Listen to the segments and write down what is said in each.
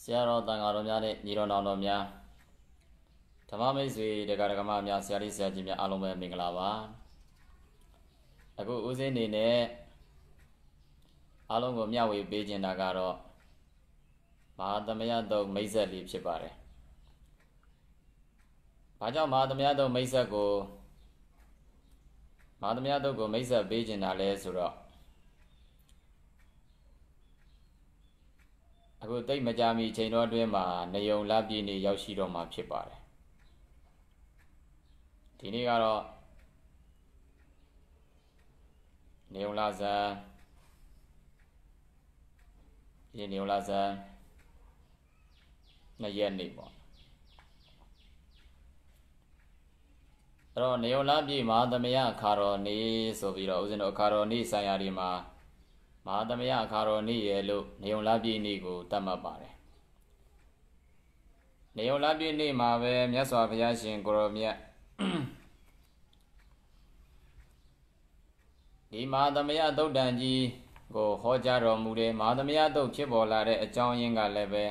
ဆရာတော်တန်ဃာတော်များနဲ့ညီတော်နောင်တော်များဓမ္မမိတ်ဆွေတရားဓမ္မများဆရာလေးဆရာကြီးများအားလုံးပဲမင်္ဂလာပါအခုဦးစင်းနေနဲ့အားလုံးကိုမျှဝေပေးခြင်းတာကတော့မဟာသမယတုံမိတ်ဆက်လေးဖြစ်ပါတယ်ဘာကြောင့်မဟာသမယတုံမိတ်ဆက်ကိုမဟာသမယတုံကိုမိတ်ဆက်ပေးခြင်းတာလဲဆိုတော့အခုတိတ်မကြမီချိန်တော်အတွင်းမှာနေုံလပြည့်နေရောက်ရှိတော့မှာဖြစ်ပါတယ်ဒီနေ့ကတော့နေုံလာဇန်ဒီနေုံလာဇန်နှစ်ရက်နေပေါ့အဲ့တော့နေုံလာပြည့်မှာသမယခါတော်နေဆိုပြီးတော့ဦးဇင်းတို့အခါတော်နေဆိုင်ရာဒီမှာမဟာသမယအခါတော်နေ့ရလို့နေုံလာပြည့်နေ့ကိုသတ်မှတ်ပါတယ်နေုံလာပြည့်နေ့မှာပဲမြတ်စွာဘုရားရှင်ကိုရောမြတ်ဒီမဟာသမယသုတ်တန်ကြီးကို ဟောကြားတော်မူတဲ့မဟာသမယသုတ်ဖြစ်ပေါ်လာတဲ့အကြောင်းရင်းကလည်းပဲ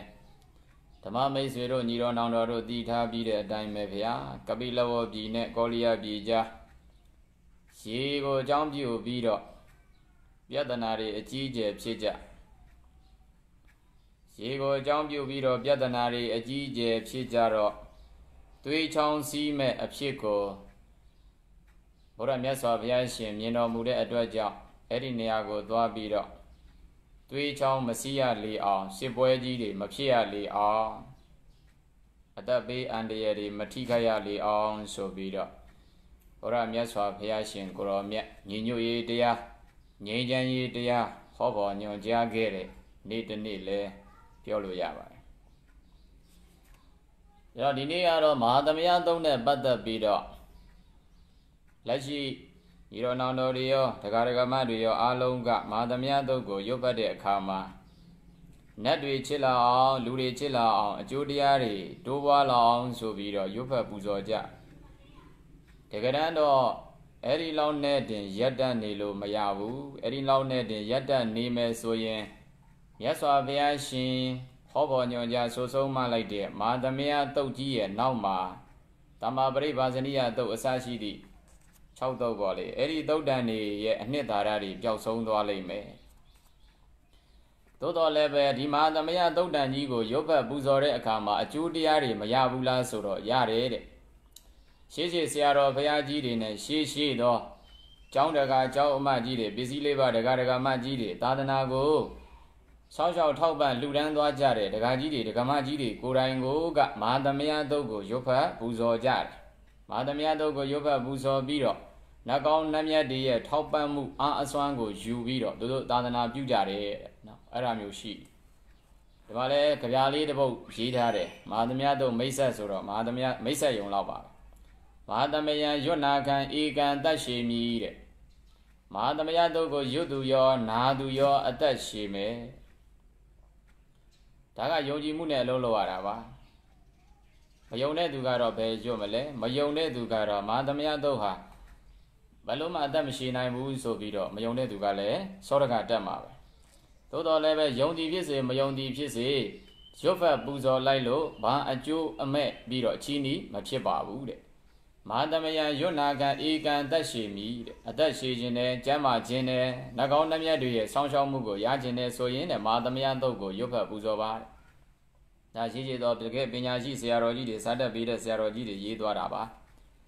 ဓမ္မမိတ်ဆွေတို့ညီတော်နောင်တော်တို့တည်ထားပြီးတဲ့အတိုင်းပဲဗျာကပိလဝောပြည်နဲ့ကောလိယပြည်ကြားရေကိုအကြောင်းပြုပြီးတော့ပြဿနာတွေအကြီးအကျယ်ဖြစ်ကြရေကိုအကြောင်းပြုပြီးတော့ပြဿနာတွေအကြီးအကျယ်ဖြစ်ကြတော့သွေးချောင်းစီးမဲ့အဖြစ်ကိုဘုရားမြတ်စွာဘုရားရှင်မြင်တော်မူတဲ့အတွက်ကြောင့်အဲ့ဒီနေရာကိုသွားပြီးတော့သွေးချောင်းမစီးရလေအောင်စစ်ပွဲကြီးတွေမဖြစ်ရလေအောင်အသက်ဘေးအန္တရာယ်တွေမထိခိုက်ရလေအောင်ဆိုပြီးတော့ဘုရားမြတ်စွာဘုရားရှင်ကိုရောမြတ်ညီညွတ်ရေးတရားငြိမ်းချမ်းရေးတရားဟောပေါ်ညွှန်ကြားခဲ့တဲ့နေ့တစ်နေ့လဲပြောလို့ရပါတယ်။အဲတော့ဒီနေ့ကတော့မဟာသမယသုံးနဲ့ပတ်သက်ပြီးတော့လက်ရှိဤတော်နောင်တော်တွေရောတရားဒဂမတွေရော အားလုံးကမဟာသမယသုံးကိုရုပ်ပတ်တဲ့အခါမှာနတ်တွေချစ်လာအောင်လူတွေချစ်လာအောင်အကျိုးတရားတွေတိုးပွားလာအောင်ဆိုပြီးတော့ရုပ်ဖတ်ပူဇော်ကြတကယ်တမ်းတော့အဲ့ဒီလောက်နဲ့တင်ရက်တတ်နေလို့မရဘူးအဲ့ဒီလောက်နဲ့တင်ရက်တတ်နေမယ်ဆိုရင်မြတ်စွာဘုရားရှင်ဟောပေါ်ညွန်ကြားဆိုဆုံးမလိုက်တဲ့မာသမယတုတ်ကြီးရဲ့နောက်မှာတမ္မာပရိပါဇဏိယတုတ်အစရှိသည့်6တုတ်ပေါ့လေအဲ့ဒီတုတ်တန်တွေရဲ့အနှစ်သာရတွေပျောက်ဆုံးသွားလိမ့်မယ်သို့တော်လည်းပဲဒီမာသမယတုတ်တန်ကြီးကိုရုပ်ဖက်ပူဇော်တဲ့အခါမှာအကျိုးတရားတွေမရဘူးလားဆိုတော့ရတယ်တဲ့ရှေးရှေးဆရာတော်ဘုရားကြီးတွေနဲ့ရှေးရှေးသောကျောင်းတကာကျောင်းအမကြီးတွေပစ္စည်းလေးပါတကာတကာမကြီးတွေသာသနာကိုဆောက်ရှောက်ထောက်ပံ့လှူဒန်းသွားကြတဲ့တကာကြီးတွေတကာမကြီးတွေကိုယ်တိုင်ကိုကမဟာသမယတုတ်ကိုရွတ်ဖတ်ပူဇော်ကြတယ်မဟာသမယတုတ်ကိုရွတ်ဖတ်ပူဇော်ပြီးတော့နှကောင်းနှမြတ်တွေရဲ့ထောက်ပံ့မှုအားအစွမ်းကိုယူပြီးတော့သူတို့သာသနာပြုကြတယ်နော်အဲ့ဒါမျိုးရှိဒီမှာလဲကြပြားလေးတစ်ပုတ်ရေးထားတယ်မဟာသမယတုတ်မိတ်ဆက်ဆိုတော့မဟာသမယမိတ်ဆက်ယုံတော့ပါပဲမာသမယံရွတ်နာခံဧကံတတ်ရှိမည်တဲ့မာသမယတုတ်ကိုရွတ်သူရော နာသူရောအသက်ရှိမယ်ဒါကယုံကြည်မှုနဲ့အလုံးလောက်ရတာပါမယုံတဲ့သူကတော့ဘယ်ရွတ်မလဲမယုံတဲ့သူကတော့မာသမယတုတ်ဟာဘယ်လို့မှအသက်မရှိနိုင်ဘူးဆိုပြီးတော့မယုံတဲ့သူကလည်းသောရကတက်မှာပဲသို့တော်လည်းပဲယုံတည်ဖြစ်စေမယုံတည်ဖြစ်စေရွတ်ဖက်ပူဇော်လိုက်လို့ဘာအကျိုးအမဲ့ပြီးတော့အချီးနီးမဖြစ်ပါဘူးတဲ့မာသမယယွနာကံဧကံသက်ရှိမိတဲ့အသက်ရှိခြင်းနဲ့ကျမ်းမာခြင်းနဲ့၎င်းနှမြတ်တွေရဲ့ဆောင်းရှောက်မှုကိုရခြင်းနဲ့ဆိုရင်တဲ့မာသမယတုတ်ကိုရွတ်ဖတ်ပူဇော်ပါတဲ့။ဒါရှိကြသောတကယ်ပညာရှိဆရာတော်ကြီးတွေစတတ်ပြီးတဲ့ဆရာတော်ကြီးတွေရေးသွားတာပါ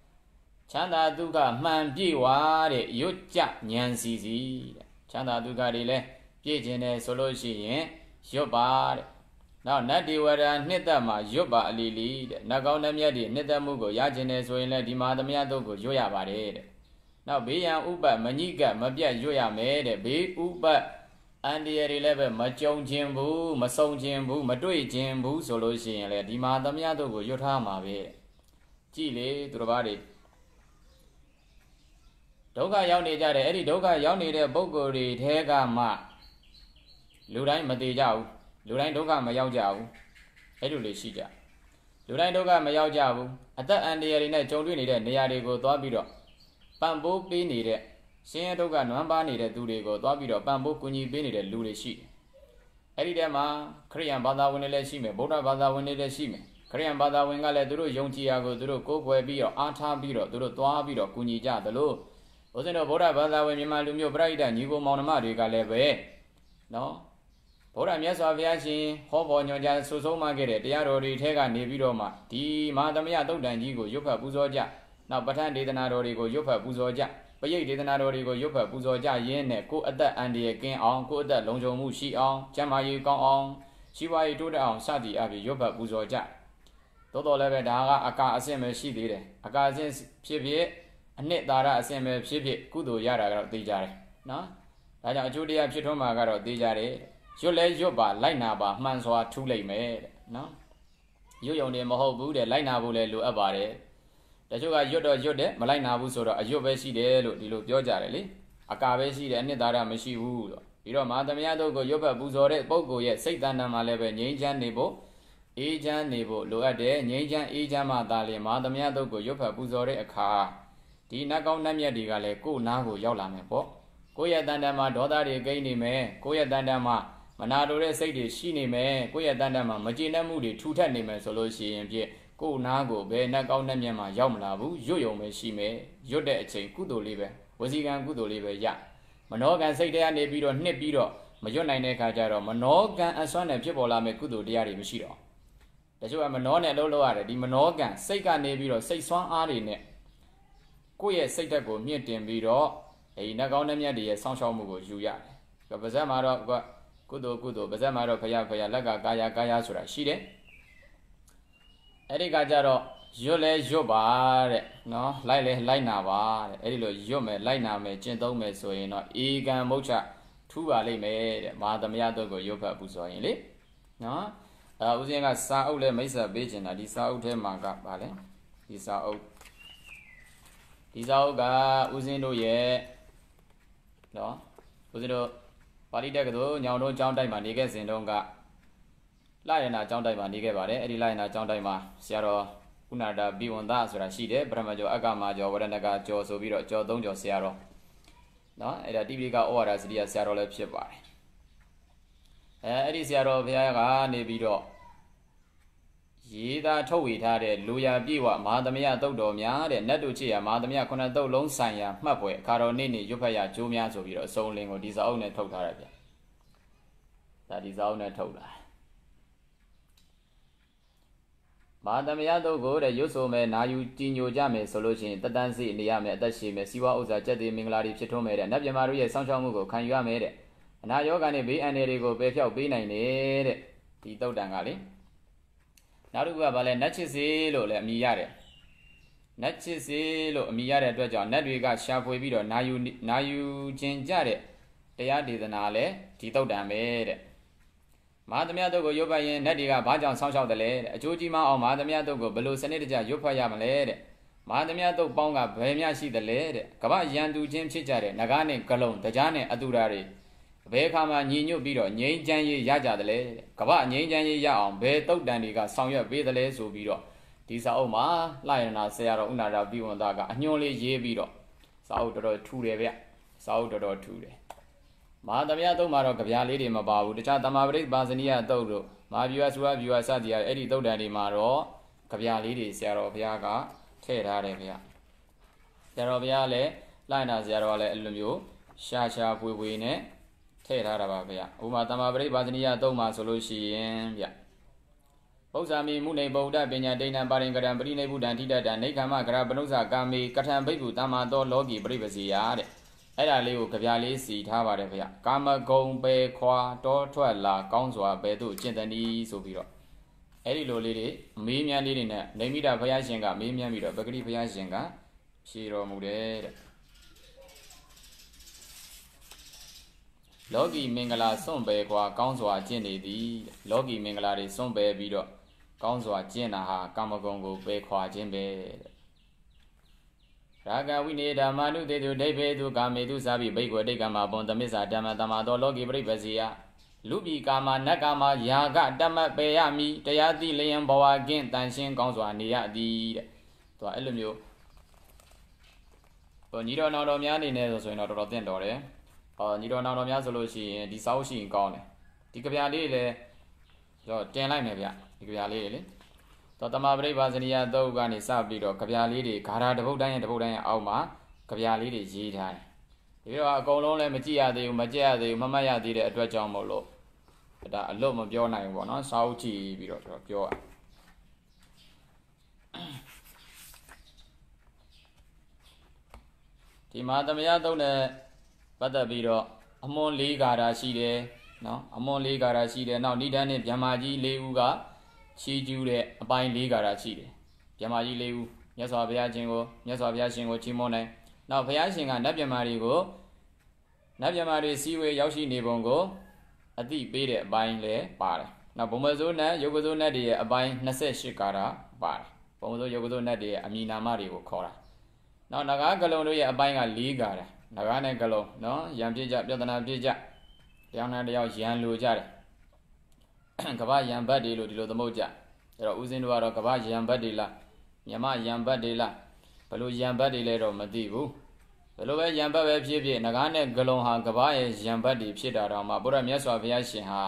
။ချမ်းသာဒုက္ခမှန်ပြေဝါတဲ့ရွတ်ကြဉာဏ်စီစီတဲ့။ချမ်းသာဒုက္ခတွေလည်းပြည့်ခြင်းနဲ့ဆိုလို့ရှိရင်ရွတ်ပါတဲ့။နောက်နတ်ဒီဝရံနှစ်သက်မှာရွတ်ပါအလီလီတဲ့နတ်ကောင်းတဲ့မြတ်ဒီနှစ်သက်မှုကိုရကျင်တယ်ဆိုရင်လည်းဒီမဟာသမယတို့ကိုရွတ်ရပါတယ်တဲ့နောက်ဘေးရန်ဥပတ်မညိကမပြတ်ရွတ်ရမယ်တဲ့ဘေးဥပတ်အန္တရာယ်တွေလည်းပဲမကြုံခြင်းဘူးမဆုံခြင်းဘူးမတွေ့ခြင်းဘူးဆိုလို့ရှိရင်လေဒီမဟာသမယတို့ကိုရွတ်ထားမှာပဲကြည်လေသူတော်ဘာတွေဒုက္ခရောက်နေကြတယ်အဲ့ဒီဒုက္ခရောက်နေတဲ့ပုံကိုယ်တွေထဲကမှလူတိုင်းမသေးကြဘူးလူတိုင်းဒုက္ခမရောက်ကြဘူးအဲ့လိုလေးရှိကြလူတိုင်းဒုက္ခမရောက်ကြဘူးအသက်အန္တရာယ်တွေနဲ့ကြုံတွေ့နေတဲ့နေရာတွေကိုသွားပြီးတော့ပံ့ပိုးပေးနေတဲ့ဆင်းရဲဒုက္ခနွမ်းပါနေတဲ့သူတွေကိုသွားပြီးတော့ပံ့ပိုးကူညီပေးနေတဲ့လူတွေရှိတယ်အဲ့ဒီထဲမှာခရိယန်ဘာသာဝင်တွေလည်းရှိမယ်ဗုဒ္ဓဘာသာဝင်တွေလည်းရှိမယ်ခရိယန်ဘာသာဝင်ကလည်းသူတို့ယုံကြည်ရာကိုသူတို့ကိုးကွယ်ပြီးတော့အားထားပြီးတော့သူတို့သွားပြီးတော့ကူညီကြသလိုဦးဇင်းတို့ဗုဒ္ဓဘာသာဝင်မြန်မာလူမျိုးပြိဋ္ဌာန်ညီကိုမောင်နှမတွေကလည်းပဲနော်ဗုဒ္ဓမြတ်စွာဘုရားရှင်ဟောပေါ်ညွှန်ကြားဆုဆုံးမခဲ့တဲ့တရားတော်တွေထဲကနေပြီးတော့မှဒီမဟာသမယတုတ်တန်ကြီးကိုရွတ်ဖတ်ပူဇော်ကြနောက်ပဋ္ဌာန်းဒေသနာတော်တွေကိုရွတ်ဖတ်ပူဇော်ကြပရိတ်ဒေသနာတော်တွေကိုရွတ်ဖတ်ပူဇော်ကြရင်းနဲ့ကိုယ်အသက်အန္တရာယ်ကင်းအောင်ကိုယ်အသက်လုံခြုံမှုရှိအောင်ကျန်းမာရေးကောင်းအောင်ရှိပွားရေးတိုးတက်အောင်စသည်အပြင်ရွတ်ဖတ်ပူဇော်ကြတော်တော်လည်းပဲဒါကအကာအဆင့်ပဲရှိသေးတယ်အကာအဆင့်ဖြစ်ဖြစ်အနှစ်သာရအဆင့်ပဲဖြစ်ဖြစ်ကုသိုလ်ရတာကတော့သိကြတယ်နော်ဒါကြောင့်အကျိုးတရားဖြစ်ထွန်းမှာကတော့သိကြတယ်ရွတ်လဲရွတ်ပါလိုက်နာပါမှန်စွာထူးလိုက်မယ်တဲ့နော်ရွတ်ယုံတယ်မဟုတ်ဘူးတဲ့လိုက်နာဖို့လည်းလိုအပ်ပါတယ်တချို့ကရွတ်တော့ရွတ်တယ်မလိုက်နာဘူးဆိုတော့အရွတ်ပဲရှိတယ်လို့ဒီလိုပြောကြတယ်လေအကာပဲရှိတယ်အနှစ်သာရမရှိဘူးလို့ပြီးတော့မာသမယတို့ကိုရွတ်ဖက်ပူဇော်တဲ့ပုဂ္ဂိုလ်ရဲ့စိတ်တဏ္ဍာမှာလည်းပဲငြိမ်းချမ်းနေဖို့အေးချမ်းနေဖို့လိုအပ်တယ်ငြိမ်းချမ်းအေးချမ်းမှသာလျှင်မာသမယတို့ကိုရွတ်ဖက်ပူဇော်တဲ့အခါဒီနတ်ကောင်းနတ်မြတ်တွေကလည်းကိုယ်နားကိုရောက်လာမယ်ပေါ့ကိုယ့်ရဲ့တဏ္ဍာမှာဒေါသတွေကိန်းနေမယ်ကိုယ့်ရဲ့တဏ္ဍာမှာမနာလိုတဲ့စိတ်တွေရှိနေမယ်ကိုယ့်ရဲ့တန်တမ်းမှာမကျေနပ်မှုတွေထူထပ်နေမယ်ဆိုလို့ရှိရင်ဖြင့်ကိုယ်နာကိုဘယ်နှက်ကောင်းတဲ့မျက်မှောင်ရောက်မလာဘူးရွတ်ယုံပဲရှိမယ်ရွတ်တဲ့အချိန်ကုသိုလ်လေးပဲဝစီကံကုသိုလ်လေးပဲရမနောကံ စိတ်ထဲကနေပြီးတော့နှစ်ပြီးတော့မရွတ်နိုင်တဲ့ခါကျတော့မနောကံအစွမ်းနဲ့ဖြစ်ပေါ်လာမဲ့ကုသိုလ်တရားတွေမရှိတော့တချို့ကမနောနဲ့အလုပ်လုပ်ရတယ်ဒီမနောကံစိတ်ကနေပြီးတော့စိတ်ဆွမ်းအားတွေနဲ့ကိုယ့်ရဲ့စိတ်ဓာတ်ကိုမြင့်တင်ပြီးတော့အဲဒီနှက်ကောင်းတဲ့မျက်တွေရဲ့ဆောင်းရှောက်မှုကိုယူရတယ်ပါဇက်မှာတော့ကုသိုလ်ကုသိုလ်ပါဇက်မှာတော့ဖယားဖယားလက်ကကာယကာယဆိုတာရှိတယ်အဲ့ဒီကကြတော့ရွတ်လဲရွတ်ပါတဲ့နော်လိုက်လဲလိုက်နာပါတဲ့အဲ့ဒီလိုရွတ်မယ်လိုက်နာမယ်ကျင့်သုံးမယ်ဆိုရင်တော့ဧကံမုတ်ချထူပါလိမ့်မယ်တဲ့မဟာသမယတို့ကိုရွတ်ဖတ်ဘူးဆိုရင်လေနော်အဲဦးဇင်းကစာအုပ်လဲမိတ်ဆက်ပေးခြင်းတာဒီစာအုပ်ထဲမှာကပါလဲဒီစာအုပ်ဒီစာအုပ်ကဦးဇင်းတို့ရဲ့နော်ဦးဇင်းတို့ပါဠိတက္ကသိုလ်ညောင်တုံးကျောင်းတိုက်မှာနေခဲ့စဉ်တုန်းကလာရဏကျောင်းတိုက်မှာနေခဲ့ပါတယ်အဲ့ဒီလာရဏကျောင်းတိုက်မှာဆရာတော်ကုဏတာဘိဝန္တဆိုတာရှိတယ်ပရမကျော်အက္ကမကျော်ဝရဏကကျော်ဆိုပြီးတော့ကျော်၃ကျော်ဆရာတော်နော်အဲ့ဒါတိပိကဩဝါဒစရိယဆရာတော်လည်းဖြစ်ပါတယ်အဲအဲ့ဒီဆရာတော်ဘုရားကနေပြီးတော့ရေးသားထုတ်ဝေထားတဲ့လူရပြည့်ဝမဟာသမယတုတ်တော်များတဲ့နတ်တို့ချစ်ရမဟာသမယခုနှစ်တုတ်လုံးဆိုင်ရာမှတ်ပွဲအခါတော်နေ့နေ့ရွတ်ဖတ်ရကြိုးများဆိုပြီးတော့အစုံလင်ကိုဒီစာအုပ်နဲ့ထုတ်ထားရဗျ။ဒါဒီစာအုပ်နဲ့ထုတ်လာ။မဟာသမယတုတ်ကိုတဲ့ရွတ်ဆိုမယ်နာယူတည်ညိုကြမယ်ဆိုလို့ရှိရင်တတန်းစီနေရမယ်အသက်ရှင်မယ်စီဝါဥစ္စာကြက်သေးမင်္ဂလာတွေဖြစ်ထွန်းမယ်တဲ့နတ်မြမာတို့ရဲ့စောင့်ရှောက်မှုကိုခံယူရမယ်တဲ့အနာရောဂါနဲ့ဘေးအန္တရာယ်တွေကိုပယ်ဖျောက်ပေးနိုင်တယ်တဲ့ဒီတုတ်တန်ကလေ။နောက်တစ်ခုကဘာလဲနတ်ချစ်စေလို့လည်းအမည်ရတယ်နတ်ချစ်စေလို့အမည်ရတဲ့အတွက်ကြောင့်နတ်တွေကရှာဖွေပြီးတော့နာယူနာယူခြင်းကြတဲ့တရားဒေသနာလည်းဒီတုတ်တံပဲတဲ့မဟာသမယတုတ်ကိုရုပ်ဖတ်ရင်နတ်တွေကဘာကြောင့်ဆောင်းလျှောက်တယ်လဲတဲ့အကျိုးကြီးမအောင်မဟာသမယတုတ်ကိုဘယ်လိုစနစ်တကျရုပ်ဖတ်ရမလဲတဲ့မဟာသမယတုတ်ပေါင်းကဘယ်များရှိသလဲတဲ့ကမ္ဘာရန်သူချင်းဖြစ်ကြတဲ့ငကားနဲ့ဂလုံတကြားနဲ့အတူတာတွေဘယ်အခါမှညီညွတ်ပြီးတော့ငြိမ်းချမ်းရေးရကြတယ်လဲကမ္ဘာငြိမ်းချမ်းရေးရအောင်ဘယ်တုတ်တန်တွေကဆောင်ရွက်ပေးတယ်လဲဆိုပြီးတော့ဒီစာအုပ်မှာလှရနာဆရာတော်ဥနာတာပြည်ဝန်သားကအညွှန်းလေးရေးပြီးတော့စာအုပ်တော်တော်ထူတယ်ဗျစာအုပ်တော်တော်ထူတယ်မဟာသမယတုတ်မှာတော့ကြပြားလေးတွေမပါဘူးတခြားသမာပရိပါဇနိယတုတ်တို့မဟာဗျူဟာစုဝဗျူဟာစသည်အဲ့ဒီတုတ်တန်တွေမှာတော့ကြပြားလေးတွေဆရာတော်ဘုရားကထည့်ထားတယ်ဗျဆရာတော်ဘုရားလည်းလှရနာဆရာတော်ကလည်းအဲ့လိုမျိုးရှာရှာပွေပွေနဲ့ထည့်ထားတာပါဗျ။ဥမာတမပရိပါဒနိယသုံးပါဆိုလို့ရှိရင်ဗျ။ပု္ပ္ပာမိမုနေဗုဒ္ဓပညာဒိဋ္ဌံပါရင်ကရံပရိနိဗ္ဗုဒံထိတတံနေကမ္မကရပနုစာကာမိကထံဘိက္ခုတမ္မာသောလောကီပရိပစီယတဲ့။အဲ့ဒါလေးကိုကြပြလေးစီထားပါတယ်ဗျ။ကာမဂုံပဲခွာတောထွက်လာကောင်းစွာပဲတို့ကျင့်တနီးဆိုပြီးတော့အဲ့ဒီလိုလေးတွေမေးမြန်းလေးတွေနဲ့နေမိတာဘုရားရှင်ကမေးမြန်းပြီးတော့ပဂတိဘုရားရှင်ကဖြေတော်မူတယ်တဲ့လောကီမင်္ဂလာစွန့်ပယ်กว่าကောင်းစွာကျင့်နေသည်လောကီမင်္ဂလာတွေစွန့်ပယ်ပြီးတော့ကောင်းစွာကျင့်တာဟာကာမဂုဏ်ကိုပယ်ခွာခြင်းပဲရာဂဝိနေဓမ္မာနုတေတုဒိဗ္ဗေတုကာမေတုစာပိဘိက္ခောဒိက္ကမဘုံသမိစ္ဆာဓမ္မတမသောလောကီပရိပစီယလူပိကာမနတ်ကာမယာကတမပေယမိတရားတိလျင်ဘဝကင်းတန်ရှင်းကောင်းစွာနေရသည်တဲ့သူကအဲ့လိုမျိုးဟိုညီတော်တော်များအနေနဲ့ဆိုရင်တော့တော်တော်သင့်တော်တယ်အော်ညီတော်နောင်တော်များဆိုလို့ရှိရင်ဒီစာအုပ်ရှိရင်ကောင်းတယ်ဒီကြပြလေးတွေလည်းတော့တင်လိုက်မယ်ဗျဒီကြပြလေးတွေလေတော့တမပရိပါဇနိယသုတ်ကနေစပြီးတော့ကြပြလေးတွေဂါရာတပုတ်တိုင်းရဲ့တပုတ်တိုင်းရဲ့အောက်မှာကြပြလေးတွေရေးထားတယ်ဒီတော့အကုန်လုံးလည်းမကြည့်ရသေးဘူးမကြည့်ရသေးဘူးမမှတ်ရသေးတဲ့အတွက်ကြောင့်မို့လို့ဒါအလို့မပြောနိုင်ဘူးပေါ့နော်စာအုပ်ကြည့်ပြီးတော့ကျွန်တော်ပြောရဒီမှာသမယတုံးနဲ့ပတ်သက်ပြီးတော့အမွန်၄ဂါရာရှိတယ်နော်အမွန်၄ဂါရာရှိတယ်နောက်ဏိဒန်းနဲ့ဗျမာကြီး၄ဦးကချီးကျူးတဲ့အပိုင်း၄ဂါရာရှိတယ်ဗျမာကြီး၄ဦးမြတ်စွာဘုရားရှင်ကိုမြတ်စွာဘုရားရှင်ကိုချီးမွမ်းနိုင်နောက်ဘုရားရှင်ကနတ်ဗျမာတွေကိုနတ်ဗျမာတွေစီဝေရောက်ရှိနေပုံကိုအတိပေးတဲ့အပိုင်းလည်းပါတယ်နောက်ဘုံမစိုးနဲ့ယုတ်ကစိုးနဲ့တွေရဲ့အပိုင်း28ဂါရာပါတယ်ဘုံမစိုးယုတ်ကစိုးနဲ့တွေရဲ့အမည်နာမတွေကိုခေါ်တာနောက်နဂါကလုံတို့ရဲ့အပိုင်းက၄ဂါရာနဂါးနဲ့ကလုံးနော်ရံပြည့်ကြပြဿနာပြည့်ကြတယောက်နဲ့တယောက်ရံလိုကြတယ်ကဘာရံဘတ်တွေလို့ဒီလိုသမုတ်ကြအဲ့တော့ဦးစင်းတို့ကတော့ကဘာရံဘတ်တွေလားမြမရံဘတ်တွေလားဘလို့ရံဘတ်တွေလဲတော့မသိဘူးဘလို့ပဲရံဘတ်ပဲဖြစ်ဖြစ်နဂါးနဲ့ဂလုံဟာကဘာရဲ့ရံဘတ်တွေဖြစ်တာတော့မှဘုရားမြတ်စွာဘုရားရှင်ဟာ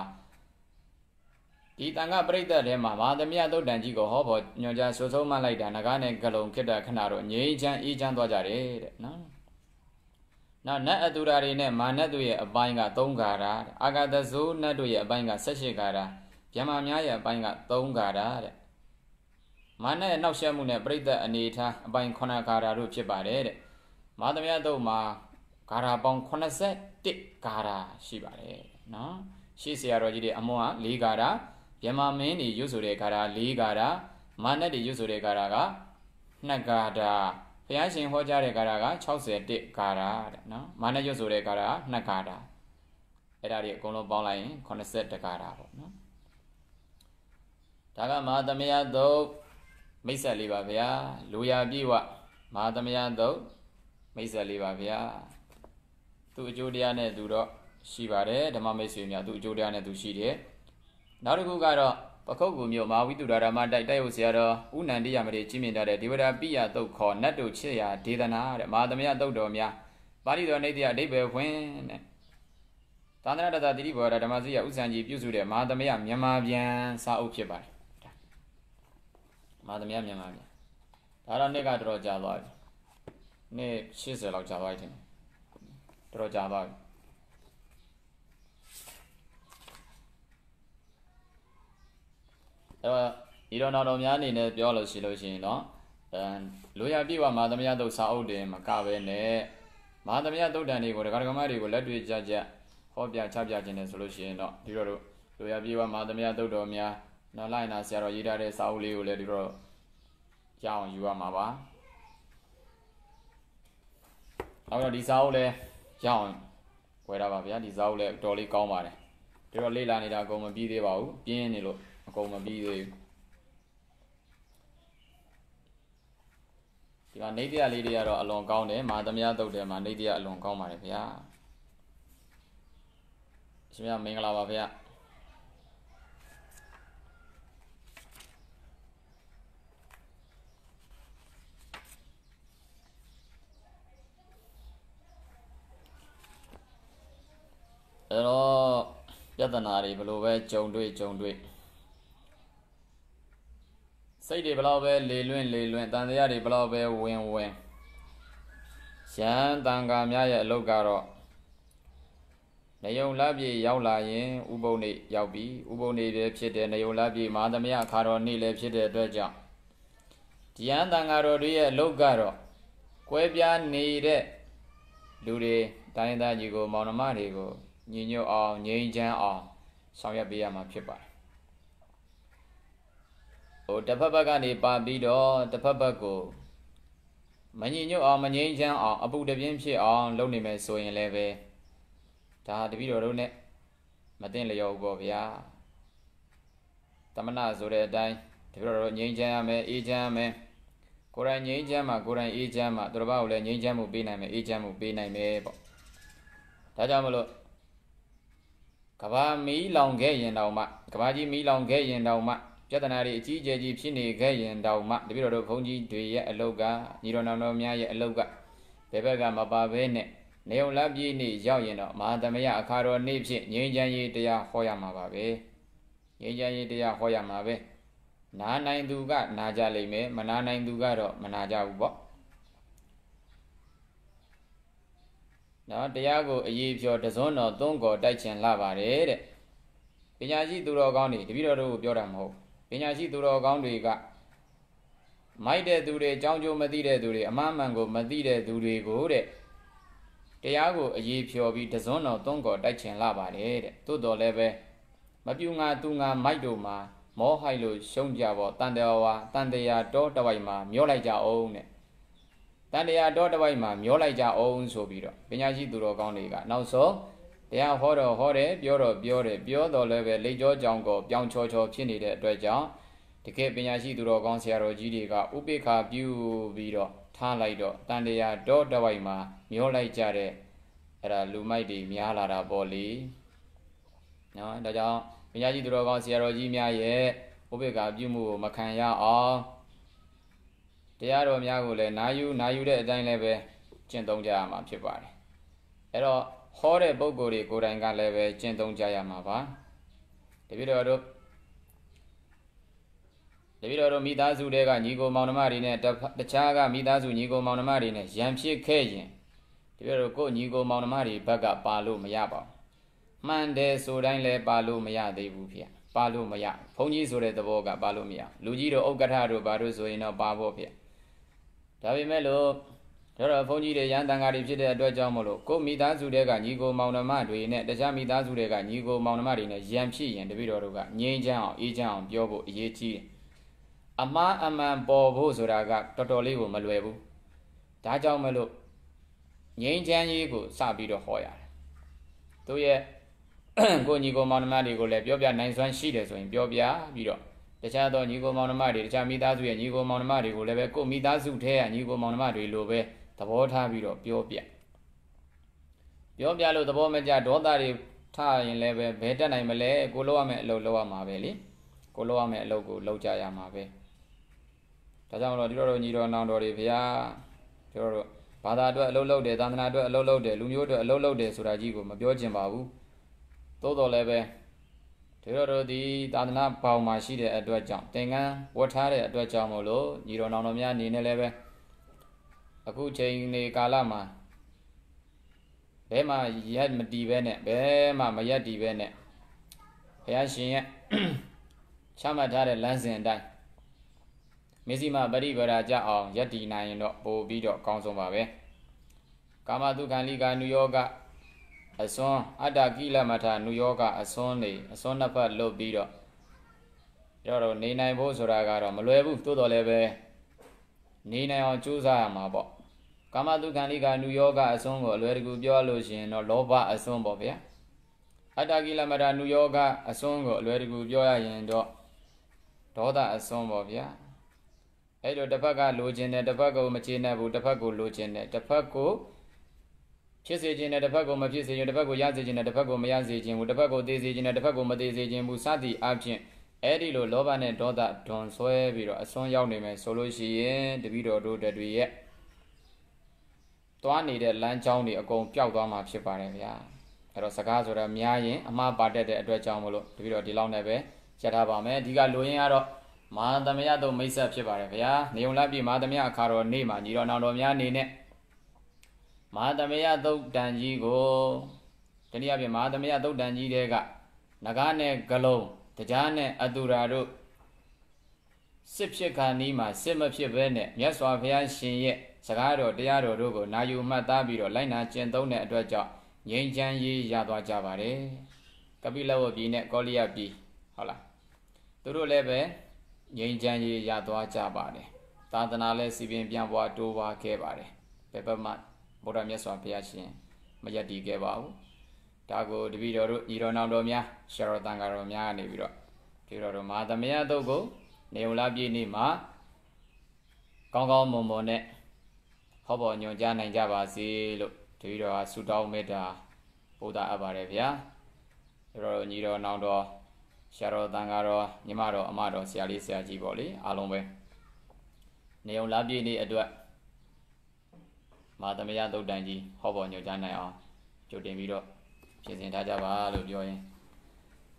ဒီတန်ခါပြိတ္တထဲမှာမာသမယသုတ်တန်ကြီးကိုဟောဖို့ညွှန်ကြားဆွဆုံးမှလိုက်တာနဂါးနဲ့ဂလုံခိတ္တခဏတော့ငြိမ်းချမ်းအေးချမ်းသွားကြတယ်တဲ့နော်နောက်နတ်အတူရာတွေနဲ့မာနတ်တို့ရဲ့အပိုင်းက3ဂါရာအာဂတဇိုးနတ်တို့ရဲ့အပိုင်းက18ဂါရာဗျမများရဲ့အပိုင်းက3ဂါရာတဲ့မာနရဲ့နောက်ဆက်မှုနဲ့ပြိသက်အနေထားအပိုင်း9ဂါရာတို့ဖြစ်ပါတယ်တဲ့မာသမယတုတ်မှာဂါရာပေါင်း81ဂါရာရှိပါတယ်နော်ရှေ့ဆရာတော်ကြီးတွေအမွန်က၄ဂါရာဗျမမင်းတွေရွတ်ဆိုတဲ့ဂါရာ၄ဂါရာမာနတ်တွေရွတ်ဆိုတဲ့ဂါရာက2ဂါရာရားရှင်ဟောကြားတဲ့ကာရာက61ကာရာတဲ့နော်မာနယုတ်ဆိုတဲ့ကာရာ2ကာရာအဲ့ဒါတွေအကုန်လုံးပေါင်းလိုက်ရင်80ကာရာပေါ့နော်ဒါကမဟာသမယသုတ်မိစ္ဆာလေးပါဗျာလူရပြည့်ဝမဟာသမယသုတ်မိစ္ဆာလေးပါဗျာသူအကျိုးတရားနဲ့သူတော့ရှိပါတယ်ဓမ္မမိတ်ဆွေများသူအကျိုးတရားနဲ့သူရှိတယ်နောက်တစ်ခုကတော့ပခုတ်ကူမြို့မဟာဝိတုဒ္ဓရာမတိုက်တိုက်ဟုတ်ဆရာတော်ဥနန္တိယမတိကြီးမြင့်တဲ့ဒေဝတာပိယတုတ်ခေါ်နတ်တို့ချစ်ရာဒေသနာတဲ့မဟာသမယတုတ်တော်များပါဠိတော်နေတ္တယအဓိပ္ပာယ်ဖွင့်တဲ့သန္တရတတတိတိဘောရဓမ္မစရိယဥစ္ဆန်ကြီးပြုစုတဲ့မဟာသမယမြန်မာပြန်စာအုပ်ဖြစ်ပါတယ်မဟာသမယမြန်မာပြန်ဒါတော့နေ့ကတော်တော်ကြာသွားပြီနေ့80လောက်ကြာသွားပြီထင်တယ်တော်တော်ကြာသွားပြီအဲ့တော့ဤတော်တော်များအနေနဲ့ပြောလို့ရှိလို့ရှိရင်တော့အဲလိုရပြည့်ဝမာသမယသုတ်စာအုပ်တင်မကပဲနဲ့မာသမယသုတ်တန်တွေကိုဒကာဒကမတွေကိုလက်တွေ့ကြကြဟောပြချပြခြင်းနဲ့ဆိုလို့ရှိရင်တော့ဒီတော့လိုရပြည့်ဝမာသမယသုတ်တော်များနော်လိုက်နာဆရာတော်ရေးထားတဲ့စာအုပ်လေးကိုလည်းဒီတော့ရအောင်ယူရမှာပါနောက်တော့ဒီစာအုပ်လည်းရအောင်ဝယ်တာပါဗျာဒီစာအုပ်လည်းတော်လေးကောင်းပါတယ်ဒီတော့လေ့လာနေတာအကုန်မပြီးသေးပါဘူးပြင်းနေလို့အကုန်မပြီးသေးဘူးဒီမှာနေတရားလေးတွေကတော့အလွန်ကောင်းတယ်မာသမယတုတ်တယ်မှာနေတရားအလွန်ကောင်းပါတယ်ခင်ဗျာရှင်များမင်္ဂလာပါခင်ဗျာအဲ့တော့ပြဿနာတွေဘယ်လိုပဲကြုံတွေ့ကြုံတွေ့စိတ်တွေဘလောက်ပဲလေလွင့်လေလွင့်တန်တရားတွေဘလောက်ပဲဝင်ဝင်ရန်တန်ခါများရဲ့အလုပ်ကတော့နယုံလပြည့်ရောက်လာရင်ဥပုံနေရောက်ပြီဥပုံနေလည်းဖြစ်တယ်နယုံလပြည့်မာသမယအခါတော်နေ့လည်းဖြစ်တဲ့အတွက်ကြောင့်ဒီရန်တန်ခါတော်တွေရဲ့အလုပ်ကတော့ကွဲပြားနေတဲ့လူတွေတိုင်းသားကြီးကိုမောင်နှမတွေကိုညီညွတ်အောင်ငြိမ်းချမ်းအောင်ဆောင်ရွက်ပေးရမှာဖြစ်ပါတယ်ဟိုတစ်ဖက်ဘက်ကနေပါပြီးတော့တစ်ဖက်ဘက်ကိုမညင်ညွတ်အောင်မငြိမ်းချမ်းအောင်အပူတပြင်းဖြစ်အောင်လုပ်နေမယ်ဆိုရင်လည်းပဲဒါတပည့်တော်တို့နဲ့မတင်လျော်ဘူးပေါ့ဗျာတမနာဆိုတဲ့အတိုင်းတပည့်တော်တို့ငြိမ်းချမ်းရမယ်အေးချမ်းရမယ်ကိုယ်တိုင်ငြိမ်းချမ်းမှာကိုယ်တိုင်အေးချမ်းမှာသူတစ်ပါးကိုလည်းငြိမ်းချမ်းမှုပေးနိုင်မယ်အေးချမ်းမှုပေးနိုင်မယ်ပေါ့ဒါကြောင့်မလို့ကဘာမီးလောင်ခဲ့ရင်တောင်မှကဘာကြီးမီးလောင်ခဲ့ရင်တောင်မှပြဿနာတွေအကြီးအကျယ်ကြီးဖြစ်နေခဲ့ရင်တောင်မှတပည့်တော်တို့ဘုန်းကြီးတွေရဲ့အလုတ်ကညီတော်နောင်တော်များရဲ့အလုတ်ကဘယ်ဘက်ကမပါဘဲနဲ့နေုံလက်ပြည့်နေရောက်ရင်တော့မဟာသမယအခါတော်နေ့ဖြင့်ငြိမ်းချမ်းရေးတရားဟောရမှာပါပဲငြိမ်းချမ်းရေးတရားဟောရမှာပဲနာနိုင်သူကနာကြလိမ့်မယ်မနာနိုင်သူကတော့မနာကြဘူးပေါ့နော်တရားကိုအရေးပြောတစွန်းတော်သွန်းကောတိုက်ချင်လာပါတယ်တဲ့ပညာရှိသူတော်ကောင်းတွေတပည့်တော်တို့ကိုပြောတာမဟုတ်ပညာရှိသူတော်ကောင်းတွေကမိုက်တဲ့သူတွေအကြောင်းကျိုးမသိတဲ့သူတွေအမှန်မှန်ကိုမသိတဲ့သူတွေကိုတဲ့တရားကိုအေးဖြော်ပြီးတစွန်းတော်သွန်းကော်တိုက်ချင်လာပါတယ်တဲ့သို့တော်လည်းပဲမပြူငါသူငါမိုက်တို့မှာမောဟိုက်လို့ရှုံးကြပေါ့တန်တဝါတန်တရာတောတဝိုက်မှာမျောလိုက်ကြအောင်တဲ့တန်တရာတောတဝိုက်မှာမျောလိုက်ကြအောင်ဆိုပြီးတော့ပညာရှိသူတော်ကောင်းတွေကနောက်ဆုံးတရားဟောတော့ဟောတယ်ပြောတော့ပြောတယ်ပြောတော့လည်းပဲလက်ကြောကြောင့်ကိုပြောင်းချောချောဖြစ်နေတဲ့အတွက်ကြောင့်တကယ်ပညာရှိသူတော်ကောင်းဆရာတော်ကြီးတွေကဥပိ္ပခာပြုပြီးတော့ထားလိုက်တော့တန်တရာတော့တဝိုက်မှာမျောလိုက်ကြတဲ့အဲ့ဒါလူမိုက်တွေများလာတာပေါ့လေနော်ဒါကြောင့်ပညာရှိသူတော်ကောင်းဆရာတော်ကြီးများရဲ့ဥပိ္ပခာပြုမှုကိုမခံရအောင်တရားတော်များကိုလည်းနာယူနာယူတဲ့အတိုင်းလည်းပဲကျင့်သုံးကြရမှာဖြစ်ပါတယ်အဲ့တော့ဟောတဲ့ပုံကိုယ်တွေကိုယ်တိုင်ကလည်းပဲကျင့်သုံးကြရမှာပါတပည့်တော်တို့တပည့်တော်တို့မိသားစုတွေကညီကို မောင်နှမတွေနဲ့တခြားကမိသားစုညီကိုမောင်နှမတွေနဲ့ရံဖြစ်ခဲ့ရင်တပည့်တော်ကိုညီကိုမောင်နှမတွေဘက်ကပါလို့မရပါဘူးမှန်တယ်ဆိုတိုင်းလည်းပါလို့မရသေးဘူးဖေ။ပါလို့မရဘုန်းကြီးဆိုတဲ့သဘောကပါလို့မရလူကြီးတို့ဥက္ကဋ္ဌတို့ဘာတို့ဆိုရင်တော့ပါဖို့ဖေ။ဒါပေမဲ့လို့တို့တော့ဘုန်းကြီးတွေရန်တန်ဃာတွေဖြစ်တဲ့အတွက်ကြောင့်မလို့ကိုမိသားစုတွေကညီကိုမောင်နှမတွေနဲ့တခြားမိသားစုတွေကညီကိုမောင်နှမတွေနဲ့ရန်ဖြစ်ရင်တပည့်တော်တို့ကငြိမ်းချမ်းအောင်အေးချမ်းအောင်ပြောဖို့အရေးကြီးတယ်။အမှားအမှန်ပေါ်ဖို့ဆိုတာကတော်တော်လေးကို မလွယ်ဘူး။ဒါကြောင့်မလို့ငြိမ်းချမ်းရေးကိုစပြီးတော့ဟောရတယ်။သူရဲ့ကိုညီကိုမောင်နှမတွေကိုလည်းပြောပြနိုင်စွမ်းရှိတယ်ဆိုရင်ပြောပြပြီးတော့တခြားသောညီကိုမောင်နှမတွေတခြားမိသားစုရဲ့ညီကိုမောင်နှမတွေကိုလည်းပဲကိုမိသားစုထဲကညီကိုမောင်နှမတွေလိုပဲသဘောထားပြီးတော့ပြောပြပြောပြလို့သဘောမကျဒေါသတွေထရင်လည်းပဲဘယ်တက်နိုင်မလဲကိုလောက်ရမယ့်အလုပ်လောက်ရမှာပဲလေကိုလောက်ရမယ့်အလုပ်ကိုလောက်ကြရမှာပဲဒါကြောင့်မလို့ဒီလိုတော့ညီတော်နောင်တော်တွေဗျာဒီလိုတော့ဘာသာအတွက်အလုပ်လုပ်တယ်သာသနာအတွက်အလုပ်လုပ်တယ်လူမျိုးအတွက်အလုပ်လုပ်တယ်ဆိုတာကြီးကိုမပြောချင်ပါဘူးသို့တော်လည်းပဲဒီလိုတော့ဒီသာသနာဘောင်မှာရှိတဲ့အတွက်ကြောင့်သင်္ကန်းဝတ်ထားတဲ့အတွက်ကြောင့်မို့လို့ညီတော်နောင်တော်များအနေနဲ့လည်းပဲအခုချိန်နေကာလမှာဘဲမှာရက်မတီးပဲနဲ့ဘဲမှာမရက်တီးပဲနဲ့ဘုရားရှင်ရဲ့ချမှတ်ထားတဲ့လမ်းစဉ်အတိုင်းမေစီမပရိပရာကြအောင်ရက်တီနိုင်ရင်တော့ပို့ပြီးတော့ကောင်းဆုံးပါပဲကာမတုခံလိကာနုယောဂအစွန်းအတ္တကိလမထနုယောဂအစွန်းနေ အစွန်းနှစ်ဖက်လုတ်ပြီးတော့တော့နေနိုင်ဖို့ဆိုတာကတော့မလွယ်ဘူးသို့တော်လည်းပဲနေနိုင်အောင်ကြိုးစားရမှာပေါ့ကာမတုခန္ဓိကနုယောဂအစွန်းကိုအလွယ်တကူပြောလို့ရှိရင်တော့လောဘအစွန်းပေါ့ဗျာအတ္တကိလမတာနုယောဂအစွန်းကိုအလွယ်တကူပြောရရင်တော့ဒေါသအစွန်းပေါ့ဗျာအဲ့တော့တစ်ဖက်ကလိုချင်တယ်တစ်ဖက်ကမချေနိုင်ဘူးတစ်ဖက်ကိုလိုချင်တယ်တစ်ဖက်ကိုဖြစ်စေခြင်းနဲ့တစ်ဖက်ကိုမဖြစ်စေခြင်းတစ်ဖက်ကိုရစေခြင်းနဲ့တစ်ဖက်ကိုမရစေခြင်းဘူးတစ်ဖက်ကိုသိစေခြင်းနဲ့တစ်ဖက်ကိုမသိစေခြင်းဘူးစသည်အပြင်အဲ့ဒီလိုလောဘနဲ့ဒေါသဒွန်ဆွဲပြီးတော့အစွန်းရောက်နေမယ်ဆိုလို့ရှိရင်တပည့်တော်တို့တွေရဲ့သွားနေတဲ့လမ်းကြောင်းတွေအကုန်ပျောက်သွားမှာဖြစ်ပါတယ်ဗျာအဲ့တော့စကားဆိုတော့များရင်အမှားပါတတ်တဲ့အတွက်ကြောင့်မလို့တပည့်တော်ဒီလောက်နဲ့ပဲရထားပါမယ်ဒီကလူရင်းကတော့မာသမယတို့မိတ်ဆက်ဖြစ်ပါတယ်ဗျာနေုံလက်ပြီမာသမယအခါတော်နေ့မှာညီတော်နောင်တော်များအနေနဲ့မာသမယသုတ်တန်ကြီးကိုတနည်းအားဖြင့်မာသမယသုတ်တန်ကြီးတဲ့ကငကားနဲ့ဂလုံးတရားနဲ့အတူရာတို့စစ်ဖြစ်ခါနီးမှာစစ်မဖြစ်ဘဲနဲ့မြတ်စွာဘုရားရှင်ရဲ့စကားတော်တရားတော်တို့ကိုနာယူမှတ်သားပြီးတော့လိုက်နာကျင့်သုံးတဲ့အတွက်ကြောင့်ငြိမ်းချမ်းရေးရသွားကြပါတယ်။ကပိလဝတ်ပြည်နဲ့ကောလိယပြည်ဟုတ်လား။သူတို့လည်းပဲငြိမ်းချမ်းရေးရသွားကြပါတယ်။သာသနာလည်းစီပင်ပြန်ပွားတိုးပွားခဲ့ပါတယ်။ဘယ်ဘက်မှဗုဒ္ဓမြတ်စွာဘုရားရှင်မယက်တည်ခဲ့ပါဘူး။ဒါကိုတပည့်တော်တို့ညီတော်နောင်တော်များဆရာတော်တန်ဃာတော်များနေပြီးတော့ဒီတော်တို့မဟာသမယတုတ်ကိုနေုံလာပြည့်နေ့မှာကောင်းကောင်းမွန်မွန်နဲ့ဟောပေါ်ညွန်ကြားနိုင်ကြပါစေလို့တပည့်တော်ကဆုတောင်းမေတ္တာပို့သအပ်ပါတယ်ဗျာဒီတော်တို့ညီတော်နောင်တော်ဆရာတော်တန်ဃာတော်ညီမတော်အမတော်ဆရာလေးဆရာကြီးပေါ့လေအားလုံးပဲနေုံလာပြည့်နေ့အတွက်မဟာသမယတုတ်တန်ကြီးဟောပေါ်ညွန်ကြားနိုင်အောင်ကြိုတင်ပြီးတော့ပြင်ဆင်ထားကြပါလို့ပြောရင်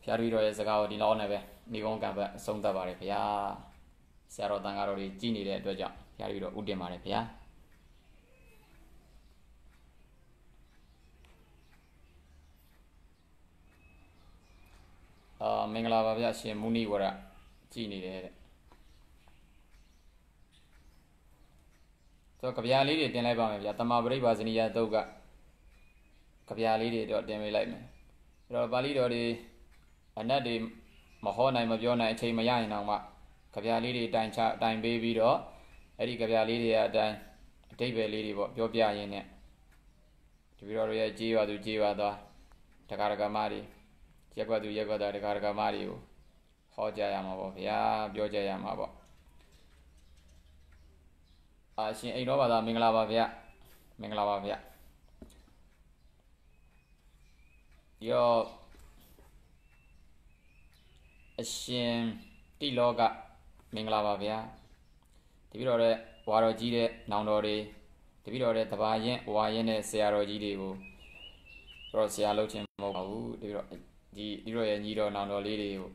ဖျားရီတော်ရဲ့စကားကိုဒီလောက်နဲ့ပဲမိကုန်းကံပတ်အဆုံးသတ်ပါတယ်ခင်ဗျာဆရာတော်တန်ဃာတော်တွေကြည်နေတဲ့အတွက်ကြောင့်ဖျားရီတော်ဥတင်ပါတယ်ခင်ဗျာအာမင်္ဂလာပါဗျာရှင်မုနိဝရကြည်နေတယ်တဲ့ဆိုတော့ကြပြားလေးတွေတင်လိုက်ပါမယ်ဗျာတမပရိပါဇနီယတုတ်ကကဗျာလေးတွေတော့တင်ပေးလိုက်မယ်အဲ့တော့ပါဠိတော်တွေအနတ်တွေမဟောနိုင်မပြောနိုင်အချိန်မရရင်တော့မှကဗျာလေးတွေတိုင်ချတိုင်ပေးပြီးတော့အဲ့ဒီကဗျာလေးတွေအတိုင်းအတိတ်ပဲလေးတွေပေါ့ပြောပြရင်းနဲ့တပည့်တော်ရဲ့ကြေးရွာသူကြေးရွာသားတက္ကရာကမတွေရက်ွက်သူရက်ွက်သားတက္ကရာကမတွေကိုဟောကြရမှာပေါ့ဗျာပြောကြရမှာပေါ့အာရှင်အိမ်တော်ဘာသာမင်္ဂလာပါဗျာမင်္ဂလာပါဗျာပြီးတော့အရှင်တိလောကမင်္ဂလာပါဗျာတပိတော့တဲ့ဝါတော်ကြီးတဲ့နောင်တော်တွေတပိတော့တဲ့တဘာရင်ဝါရင်တဲ့ဆရာတော်ကြီးတွေကိုတော့ဆရာလုပ်ခြင်းမဟုတ်ပါဘူးတပိတော့ဒီဒီတော့ရဲ့ညီတော်နောင်တော်လေးတွေကို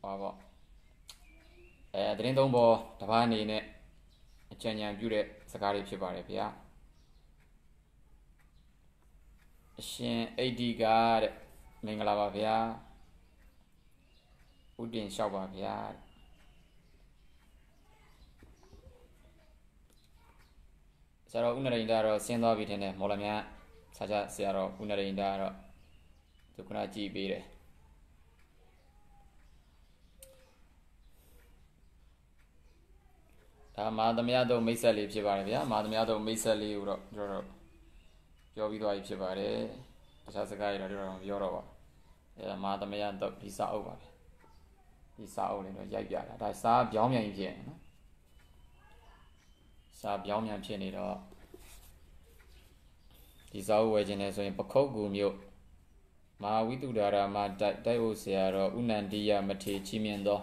ဟောပေါ့အဲတရင်သုံးပေါ်တဘာအနေနဲ့အကြံဉာဏ်ပြုတဲ့စကားတွေဖြစ်ပါတယ်ဗျာအရှင်အိဋ္ဌိကတဲ့မင်္ဂလာပါဗျာဥတင်လျှောက်ပါဗျာဆရာတော်ဥနရိန္ဒာတော့ဆင်းသွားပြီထင်တယ်မော်လမြတ်ဆရာဆရာတော်ဥနရိန္ဒာတော့သူကနာကြည်ပေးတယ်ဒါမာသမယတုံမိတ်ဆက်လေးဖြစ်ပါတယ်ဗျာမာသမယတုံမိတ်ဆက်လေးကိုတော့ကျွန်တော်ပြောပြီးသွားပြီဖြစ်ပါတယ်တခြားစကားတွေတော့တော့မပြောတော့ပါအဲမာသမယတော့ဒီစာအုပ်ပါပဲဒီစာအုပ်လည်းတော့ရိုက်ပြတာဒါစာပြောင်းပြန်ကြီးဖြစ်နေနော်စာပြောင်းပြန်ဖြစ်နေတော့ဒီစာအုပ်ဝယ်ခြင်းလဲဆိုရင်ပခုတ်ကူမြို့မဟာဝိတုဒ္ဓရာမတိုက်တိုက်ဖို့ဆရာတော်ဥနန္တိယမထေချီးမြှင့်သော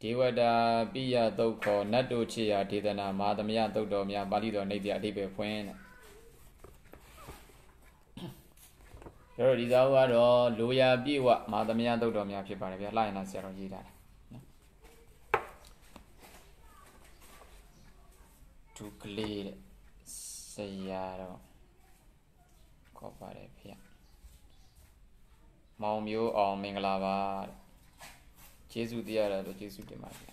ဒေဝတာပိယတုတ်ခေါ်နတ်တို့ချေရာဒေသနာမဟာသမယတုတ်တော်များပါဠိတော်နေတဲ့အဓိပ္ပာယ်ဖွင့်တဲ့တို့တို့ဒီစာအုပ်ကတော့လိုရာပြည့်ဝမာသမယသုတ်တော်များဖြစ်ပါတယ်ဗျာလှရင်လားဆရာတော်ရေးထားတာနော်သူကလေးတဲ့ဆရာတော်ခေါ်ပါတယ်ဗျာမောင်မျိုးအောင်မင်္ဂလာပါကျေးဇူးတရားတော်ကျေးဇူးတင်ပါဗျာ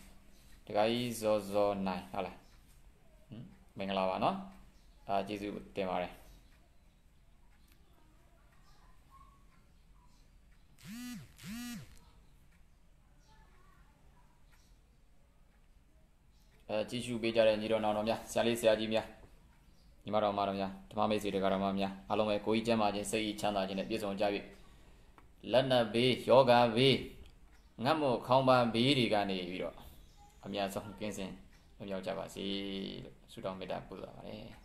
တခါကြီးဇော်ဇော်နိုင်ဟုတ်လားမင်္ဂလာပါနော်အာကျေးဇူးတင်ပါတယ်အဲကြည့်ရှုပေးကြတဲ့ညီတော်နောင်တော်များဆရာလေးဆရာကြီးများညီမတော်မတော်များဓမ္မမိတ်ဆွေတက္ကရာမများအားလုံးပဲကိုကြီးကျမ်းပါခြင်းစိတ်ချမ်းသာခြင်းနဲ့ပြည့်စုံကြ၍လက်နက်ဘေးယောဂဘေးငတ်မို့ခေါင်းပန်းဘေးတွေကနေပြီးတော့အများဆုံးကင်းစင်လွန်မြောက်ကြပါစေလို့ဆုတောင်းမေတ္တာပို့ရပါတယ်